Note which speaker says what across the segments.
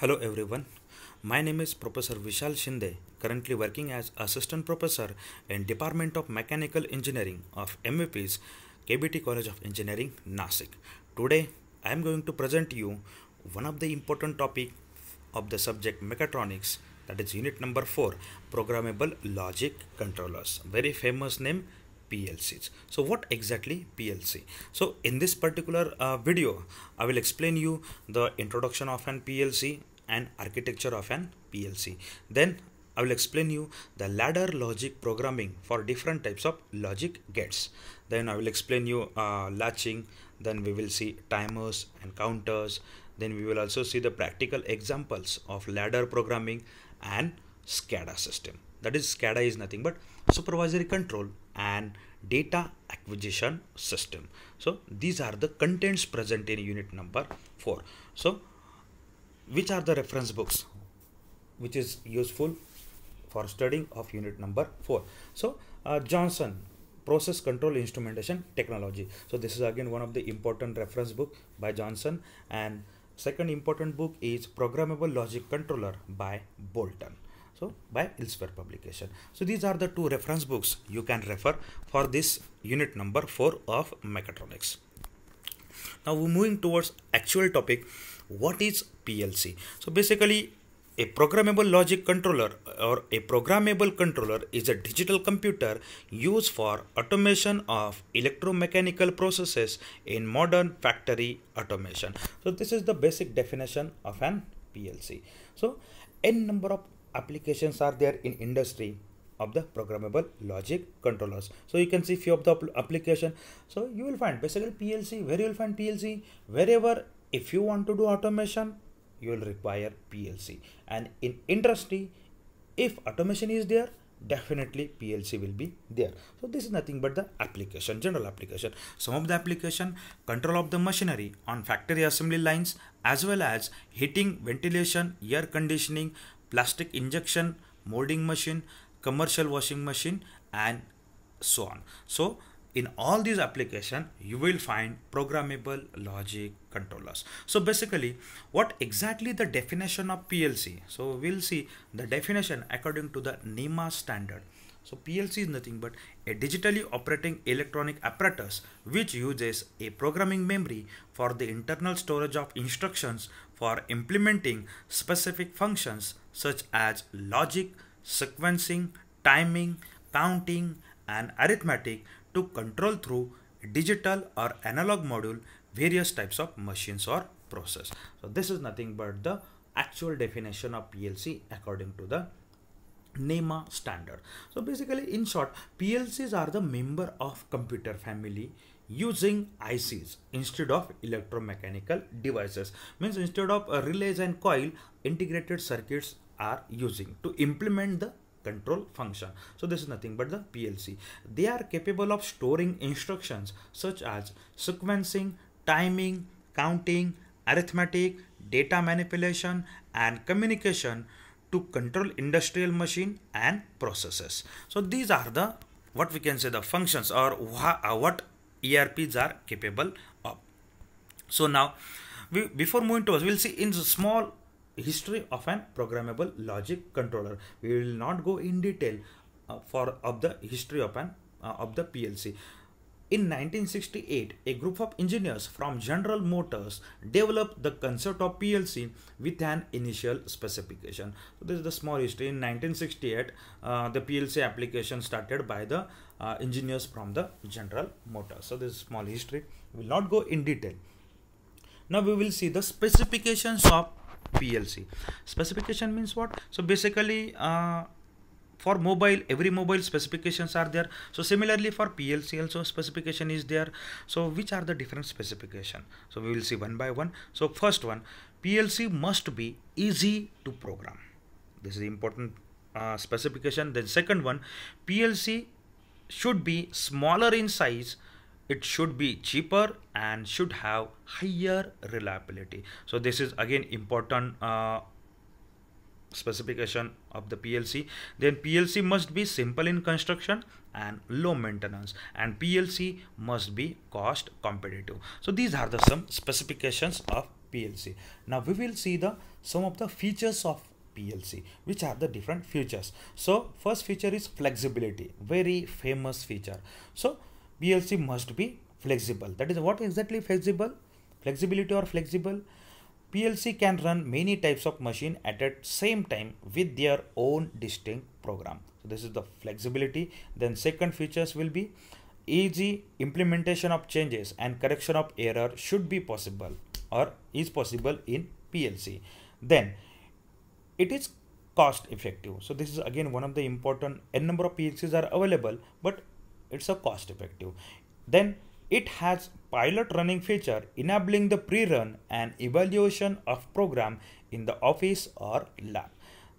Speaker 1: Hello everyone. My name is Professor Vishal Shinde, currently working as Assistant Professor in Department of Mechanical Engineering of MEP's KBT College of Engineering, Nasik. Today, I am going to present you one of the important topic of the subject Mechatronics, that is unit number 4, Programmable Logic Controllers, very famous name PLCs. So what exactly PLC? So in this particular uh, video, I will explain you the introduction of an PLC and architecture of an PLC. Then I will explain you the ladder logic programming for different types of logic gates. Then I will explain you uh, latching, then we will see timers and counters. Then we will also see the practical examples of ladder programming and SCADA system. That is SCADA is nothing but supervisory control and data acquisition system. So these are the contents present in unit number 4. So which are the reference books which is useful for studying of unit number 4 so uh, johnson process control instrumentation technology so this is again one of the important reference book by johnson and second important book is programmable logic controller by bolton so by Elsevier publication so these are the two reference books you can refer for this unit number 4 of mechatronics now we're moving towards actual topic what is PLC? So basically a programmable logic controller or a programmable controller is a digital computer used for automation of electromechanical processes in modern factory automation. So this is the basic definition of an PLC. So n number of applications are there in industry of the programmable logic controllers so you can see few of the application so you will find basically plc where you will find plc wherever if you want to do automation you will require plc and in industry if automation is there definitely plc will be there so this is nothing but the application general application some of the application control of the machinery on factory assembly lines as well as heating ventilation air conditioning plastic injection molding machine commercial washing machine and so on so in all these applications, you will find programmable logic controllers so basically what exactly the definition of plc so we'll see the definition according to the nema standard so plc is nothing but a digitally operating electronic apparatus which uses a programming memory for the internal storage of instructions for implementing specific functions such as logic sequencing timing counting and arithmetic to control through digital or analog module various types of machines or process. So this is nothing but the actual definition of PLC according to the NEMA standard. So basically in short PLCs are the member of computer family using ICs instead of electromechanical devices means instead of relays and coil integrated circuits are using to implement the control function. So this is nothing but the PLC. They are capable of storing instructions such as sequencing, timing, counting, arithmetic, data manipulation and communication to control industrial machine and processes. So these are the what we can say the functions or uh, what ERPs are capable of. So now we, before moving towards we'll see in small history of an programmable logic controller. We will not go in detail uh, for of the history of an uh, of the PLC. In 1968, a group of engineers from General Motors developed the concept of PLC with an initial specification. So this is the small history. In 1968, uh, the PLC application started by the uh, engineers from the General Motors. So this is small history. We will not go in detail. Now we will see the specifications of PLC. Specification means what? So basically, uh, for mobile every mobile specifications are there so similarly for plc also specification is there so which are the different specification so we will see one by one so first one plc must be easy to program this is the important uh, specification then second one plc should be smaller in size it should be cheaper and should have higher reliability so this is again important uh, specification of the PLC then PLC must be simple in construction and low maintenance and PLC must be cost competitive so these are the some specifications of PLC now we will see the some of the features of PLC which are the different features so first feature is flexibility very famous feature so PLC must be flexible. That is what exactly flexible? Flexibility or flexible? PLC can run many types of machine at the same time with their own distinct program. So this is the flexibility. Then second features will be easy implementation of changes and correction of error should be possible or is possible in PLC. Then it is cost effective. So this is again one of the important n number of PLCs are available, but it's a cost effective then it has pilot running feature enabling the pre-run and evaluation of program in the office or lab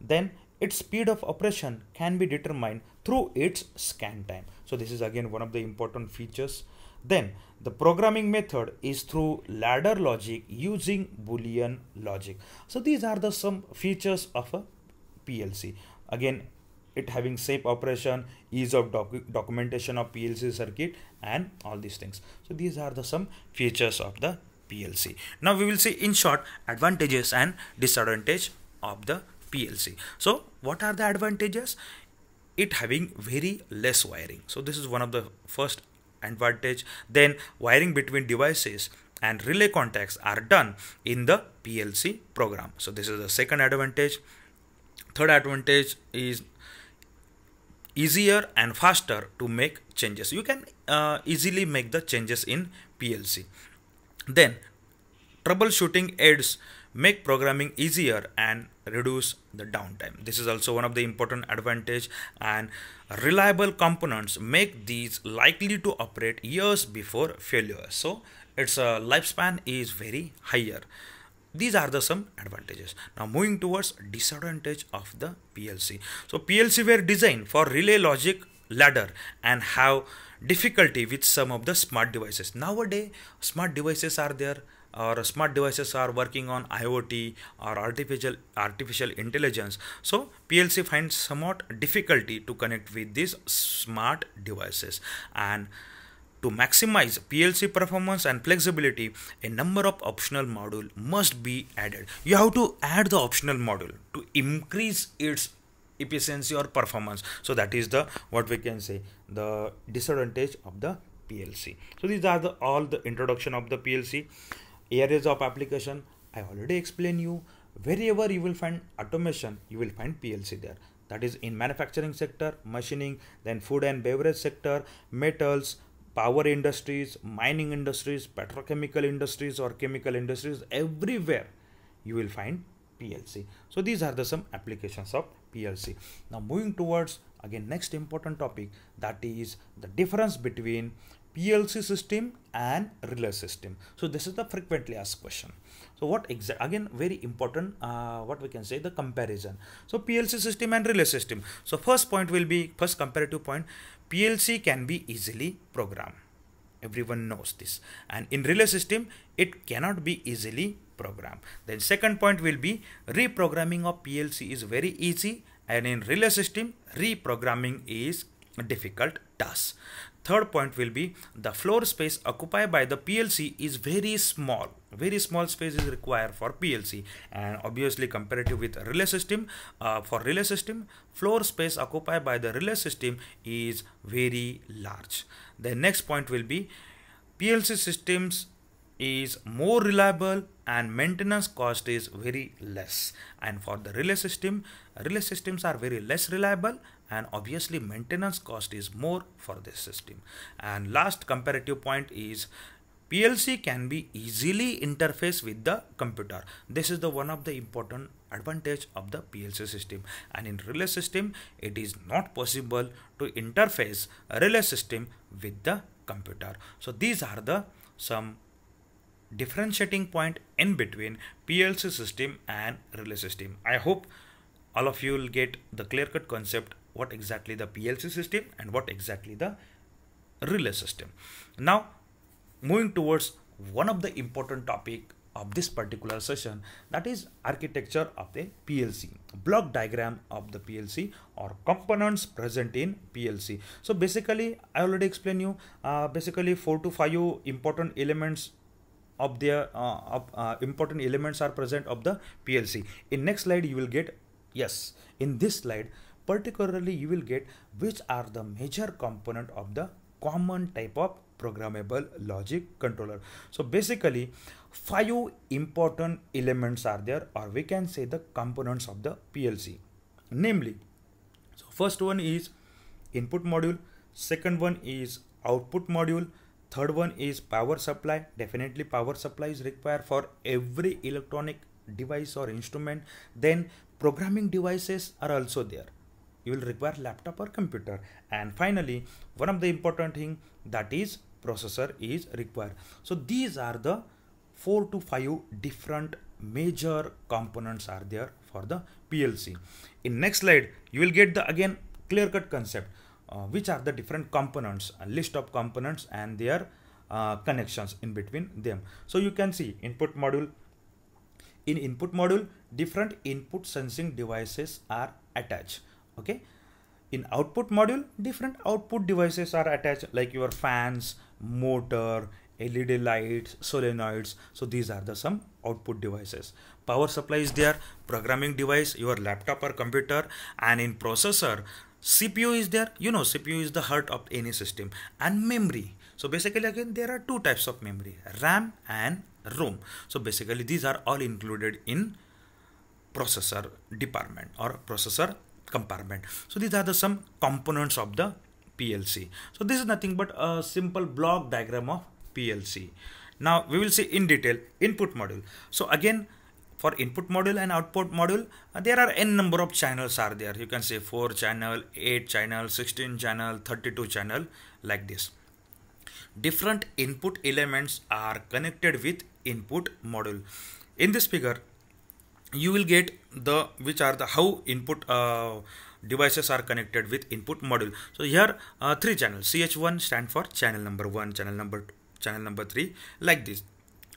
Speaker 1: then its speed of operation can be determined through its scan time so this is again one of the important features then the programming method is through ladder logic using boolean logic so these are the some features of a plc again it having safe operation, ease of documentation of PLC circuit and all these things. So these are the some features of the PLC. Now we will see in short advantages and disadvantage of the PLC. So what are the advantages? It having very less wiring. So this is one of the first advantage. Then wiring between devices and relay contacts are done in the PLC program. So this is the second advantage. Third advantage is easier and faster to make changes you can uh, easily make the changes in plc then troubleshooting aids make programming easier and reduce the downtime this is also one of the important advantage and reliable components make these likely to operate years before failure so its uh, lifespan is very higher these are the some advantages now moving towards disadvantage of the plc so plc were designed for relay logic ladder and have difficulty with some of the smart devices nowadays smart devices are there or smart devices are working on IoT or artificial artificial intelligence. So PLC finds somewhat difficulty to connect with these smart devices and to maximize PLC performance and flexibility, a number of optional module must be added. You have to add the optional module to increase its efficiency or performance. So that is the what we can say the disadvantage of the PLC. So these are the all the introduction of the PLC areas of application. I already explained you wherever you will find automation, you will find PLC there. That is in manufacturing sector, machining, then food and beverage sector, metals, power industries, mining industries, petrochemical industries or chemical industries, everywhere you will find PLC. So these are the some applications of PLC. Now moving towards again next important topic that is the difference between PLC system and relay system. So this is the frequently asked question. So what exactly? again very important uh, what we can say the comparison. So PLC system and relay system. So first point will be first comparative point PLC can be easily programmed. Everyone knows this and in relay system it cannot be easily programmed. Then second point will be reprogramming of PLC is very easy and in relay system reprogramming is difficult task third point will be the floor space occupied by the PLC is very small very small space is required for PLC and obviously comparative with relay system uh, for relay system floor space occupied by the relay system is very large the next point will be PLC systems is more reliable and maintenance cost is very less and for the relay system relay systems are very less reliable and obviously maintenance cost is more for this system and last comparative point is PLC can be easily interface with the computer. This is the one of the important advantage of the PLC system and in relay system it is not possible to interface relay system with the computer. So these are the some differentiating point in between PLC system and relay system. I hope all of you will get the clear cut concept what exactly the PLC system and what exactly the relay system. Now, moving towards one of the important topic of this particular session that is architecture of the PLC, block diagram of the PLC or components present in PLC. So basically, I already explained you uh, basically four to five important elements of their uh, of, uh, important elements are present of the PLC. In next slide, you will get yes. In this slide, particularly you will get which are the major component of the common type of programmable logic controller. So basically five important elements are there or we can say the components of the PLC namely so first one is input module second one is output module third one is power supply definitely power supply is required for every electronic device or instrument then programming devices are also there you will require laptop or computer and finally one of the important thing that is processor is required so these are the four to five different major components are there for the plc in next slide you will get the again clear cut concept uh, which are the different components a list of components and their uh, connections in between them so you can see input module in input module different input sensing devices are attached okay in output module different output devices are attached like your fans motor led lights solenoids so these are the some output devices power supply is there programming device your laptop or computer and in processor cpu is there you know cpu is the heart of any system and memory so basically again there are two types of memory ram and rom so basically these are all included in processor department or processor compartment. So these are the some components of the PLC. So this is nothing but a simple block diagram of PLC. Now we will see in detail input module. So again for input module and output module uh, there are n number of channels are there. You can say 4 channel, 8 channel, 16 channel, 32 channel like this. Different input elements are connected with input module. In this figure you will get the which are the how input uh, devices are connected with input module so here uh, three channels ch1 stand for channel number 1 channel number channel number 3 like this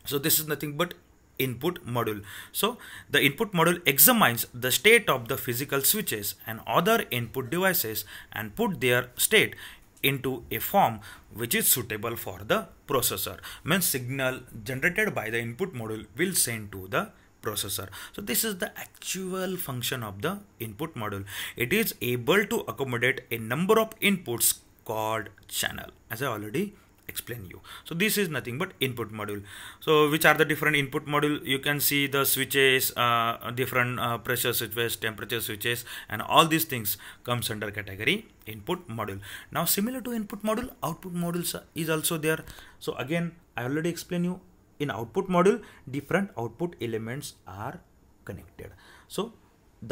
Speaker 1: so this is nothing but input module so the input module examines the state of the physical switches and other input devices and put their state into a form which is suitable for the processor means signal generated by the input module will send to the processor so this is the actual function of the input module it is able to accommodate a number of inputs called channel as i already explained you so this is nothing but input module so which are the different input module you can see the switches uh, different uh, pressure switches temperature switches and all these things comes under category input module now similar to input module output modules is also there so again i already explained you in output module different output elements are connected so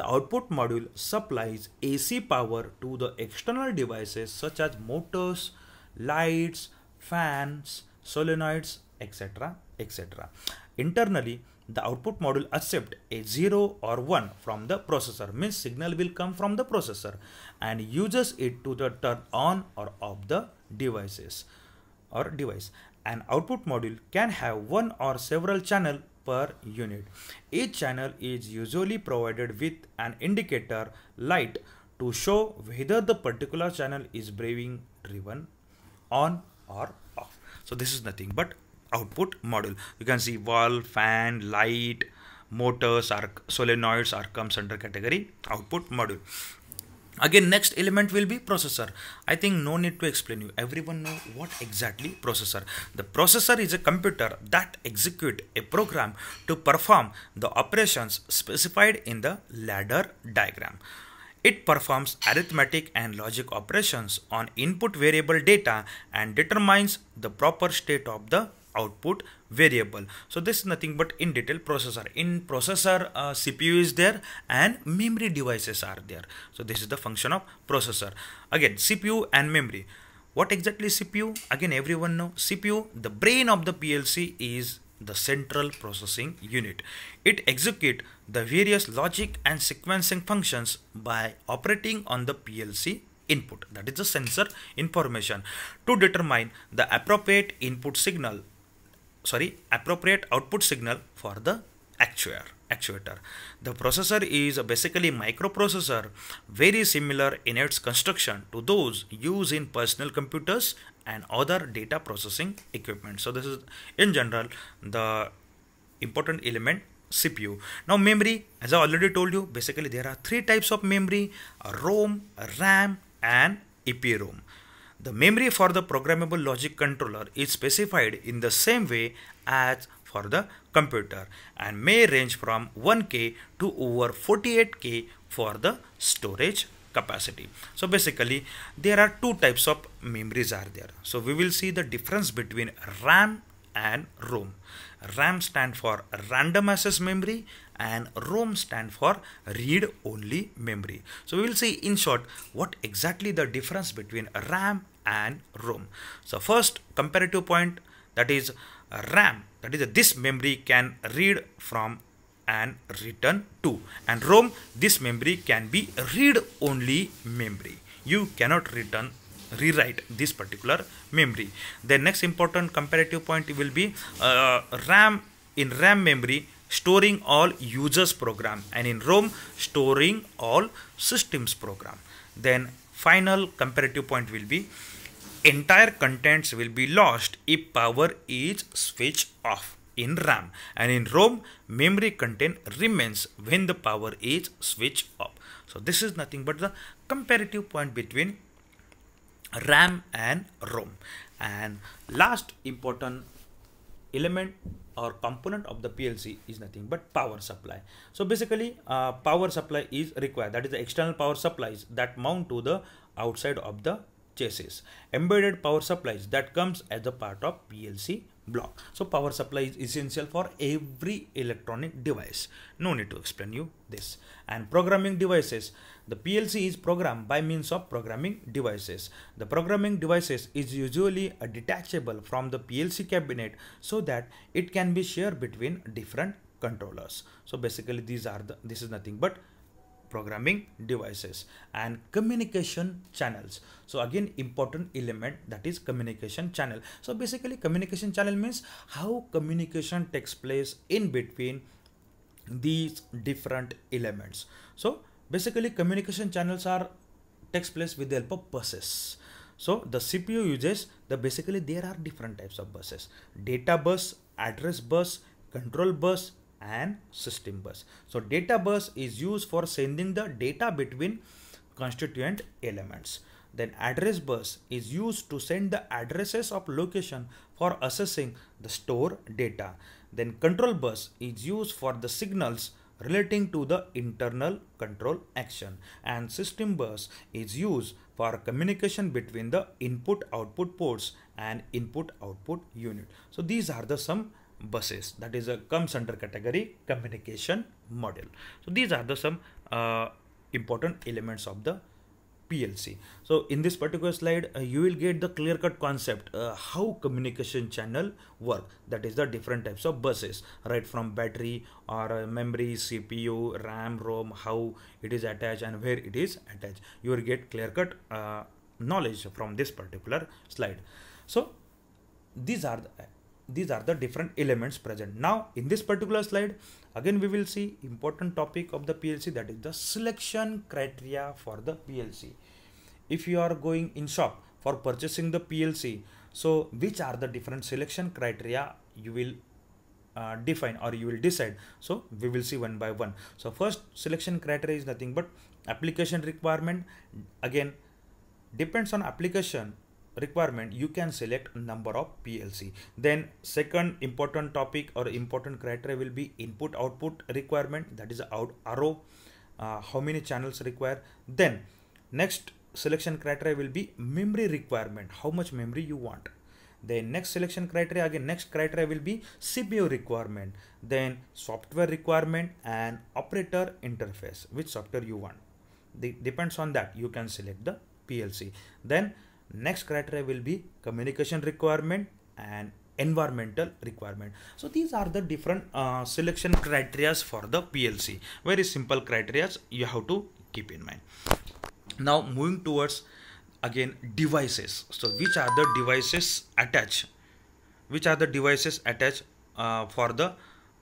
Speaker 1: the output module supplies AC power to the external devices such as motors, lights, fans, solenoids, etc. etc. Internally, the output module accepts a 0 or 1 from the processor, means signal will come from the processor and uses it to the turn on or off the devices or device an output module can have one or several channels per unit. Each channel is usually provided with an indicator light to show whether the particular channel is braving driven on or off. So this is nothing but output module. You can see wall, fan, light, motors, are solenoids are comes under category output module again next element will be processor i think no need to explain you everyone know what exactly processor the processor is a computer that execute a program to perform the operations specified in the ladder diagram it performs arithmetic and logic operations on input variable data and determines the proper state of the output variable so this is nothing but in detail processor in processor uh, cpu is there and memory devices are there so this is the function of processor again cpu and memory what exactly cpu again everyone know cpu the brain of the plc is the central processing unit. It execute the various logic and sequencing functions by operating on the PLC input that is the sensor information to determine the appropriate input signal sorry appropriate output signal for the actuator actuator the processor is basically microprocessor very similar in its construction to those used in personal computers and other data processing equipment so this is in general the important element CPU. Now memory, as I already told you, basically there are three types of memory, ROM, RAM and EPROM. The memory for the programmable logic controller is specified in the same way as for the computer and may range from 1K to over 48K for the storage capacity. So basically there are two types of memories are there. So we will see the difference between RAM and ROM. RAM stand for random access memory and ROM stand for read only memory. So we will see in short what exactly the difference between RAM and ROM. So first comparative point that is RAM that is this memory can read from and return to and ROM this memory can be read only memory. You cannot return rewrite this particular memory. The next important comparative point will be uh, RAM in RAM memory storing all users program and in Rome storing all systems program. Then final comparative point will be entire contents will be lost if power is switched off in RAM and in ROM memory content remains when the power is switched off. So this is nothing but the comparative point between RAM and ROM and last important element or component of the PLC is nothing but power supply. So basically uh, power supply is required that is the external power supplies that mount to the outside of the chassis. Embedded power supplies that comes as a part of PLC block so power supply is essential for every electronic device no need to explain you this and programming devices the plc is programmed by means of programming devices the programming devices is usually detachable from the plc cabinet so that it can be shared between different controllers so basically these are the this is nothing but programming devices and communication channels so again important element that is communication channel so basically communication channel means how communication takes place in between these different elements so basically communication channels are takes place with the help of buses so the cpu uses the basically there are different types of buses data bus address bus control bus and system bus. So data bus is used for sending the data between constituent elements. Then address bus is used to send the addresses of location for accessing the store data. Then control bus is used for the signals relating to the internal control action and system bus is used for communication between the input output ports and input output unit. So these are the some buses that is a comes under category communication module so these are the some uh, important elements of the PLC. So in this particular slide, uh, you will get the clear-cut concept uh, how communication channel work. That is the different types of buses, right from battery or uh, memory, CPU, RAM, ROM, how it is attached and where it is attached. You will get clear-cut uh, knowledge from this particular slide. So these are the these are the different elements present. Now in this particular slide, again we will see important topic of the PLC that is the selection criteria for the PLC. If you are going in shop for purchasing the PLC, so which are the different selection criteria you will uh, define or you will decide. So we will see one by one. So first selection criteria is nothing but application requirement. Again, depends on application requirement you can select number of PLC then second important topic or important criteria will be input output requirement that is out arrow uh, how many channels require then next selection criteria will be memory requirement how much memory you want then next selection criteria again next criteria will be CPU requirement then software requirement and operator interface which software you want the, depends on that you can select the PLC then Next criteria will be communication requirement and environmental requirement so these are the different uh, selection criterias for the plc very simple criterias you have to keep in mind now moving towards again devices so which are the devices attached which are the devices attached uh, for the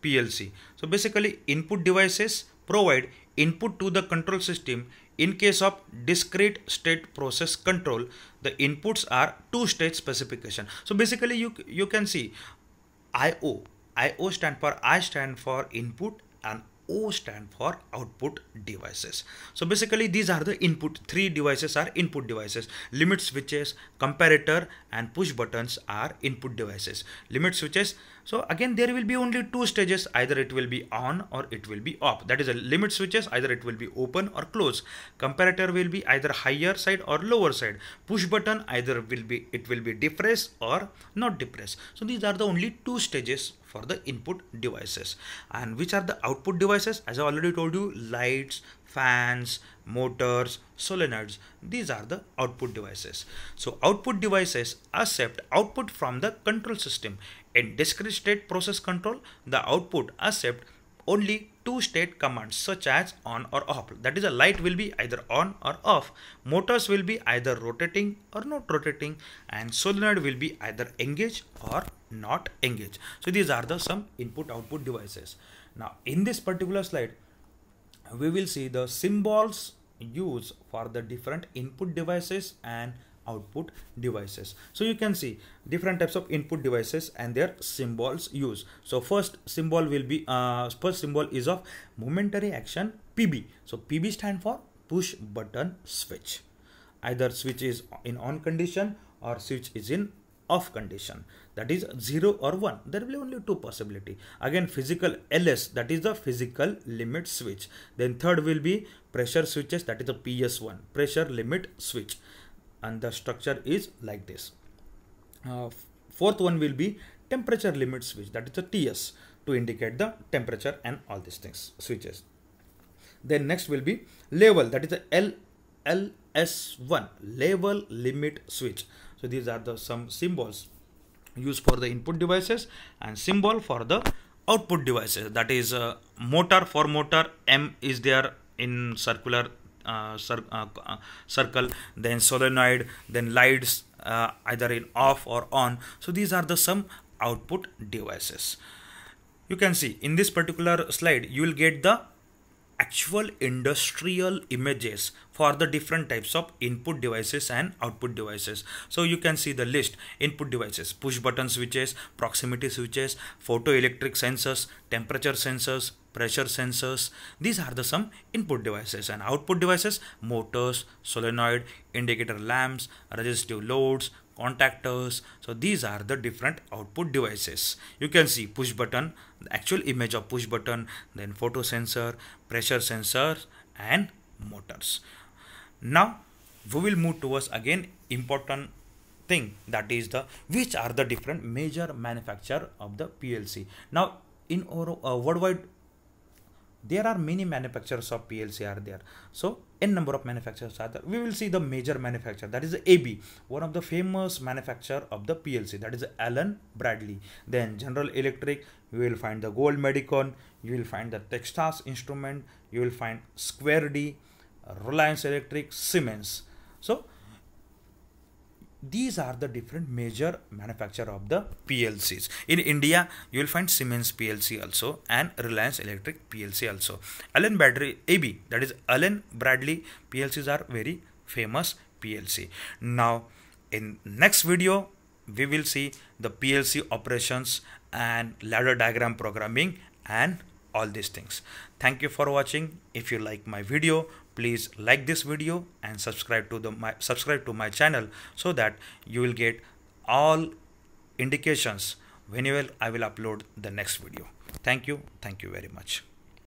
Speaker 1: plc so basically input devices provide input to the control system in case of discrete state process control, the inputs are two-state specification. So basically you, you can see I O I O stand for I stand for input and O stand for output devices. So basically these are the input, three devices are input devices. Limit switches, comparator and push buttons are input devices. Limit switches, so again there will be only two stages, either it will be on or it will be off. That is a limit switches, either it will be open or close. Comparator will be either higher side or lower side. Push button either will be, it will be depressed or not depressed. So these are the only two stages for the input devices and which are the output devices as i already told you lights fans motors solenoids these are the output devices so output devices accept output from the control system in discrete state process control the output accept only two state commands such as on or off. That is a light will be either on or off. Motors will be either rotating or not rotating and solenoid will be either engaged or not engaged. So these are the some input output devices. Now in this particular slide, we will see the symbols used for the different input devices and output devices so you can see different types of input devices and their symbols used so first symbol will be uh, first symbol is of momentary action pb so pb stand for push button switch either switch is in on condition or switch is in off condition that is 0 or 1 there will be only two possibility again physical ls that is the physical limit switch then third will be pressure switches that is the ps1 pressure limit switch and the structure is like this. Uh, fourth one will be temperature limit switch that is a TS to indicate the temperature and all these things switches. Then next will be level that is the LS1 level limit switch. So these are the some symbols used for the input devices and symbol for the output devices that is a uh, motor for motor M is there in circular uh, cir uh, uh, circle then solenoid then lights either in off or on so these are the some output devices you can see in this particular slide you will get the actual industrial images for the different types of input devices and output devices. So you can see the list input devices, push button switches, proximity switches, photoelectric sensors, temperature sensors, pressure sensors. These are the some input devices and output devices, motors, solenoid, indicator lamps, resistive loads, contactors so these are the different output devices you can see push button the actual image of push button then photo sensor pressure sensor and motors now we will move towards again important thing that is the which are the different major manufacturer of the PLC now in our uh, worldwide there are many manufacturers of PLC are there. So n number of manufacturers are there. We will see the major manufacturer that is AB, one of the famous manufacturer of the PLC that is Allen Bradley. Then General Electric, you will find the Gold Medicon, you will find the Texas Instrument, you will find Square D, Reliance Electric, Siemens. So these are the different major manufacturer of the PLCs. In India, you will find Siemens PLC also and Reliance Electric PLC also. Allen Battery AB, that is Allen Bradley PLCs are very famous PLC. Now, in next video, we will see the PLC operations and ladder diagram programming and all these things. Thank you for watching. If you like my video, please like this video and subscribe to the my subscribe to my channel so that you will get all indications whenever I will upload the next video. Thank you. Thank you very much.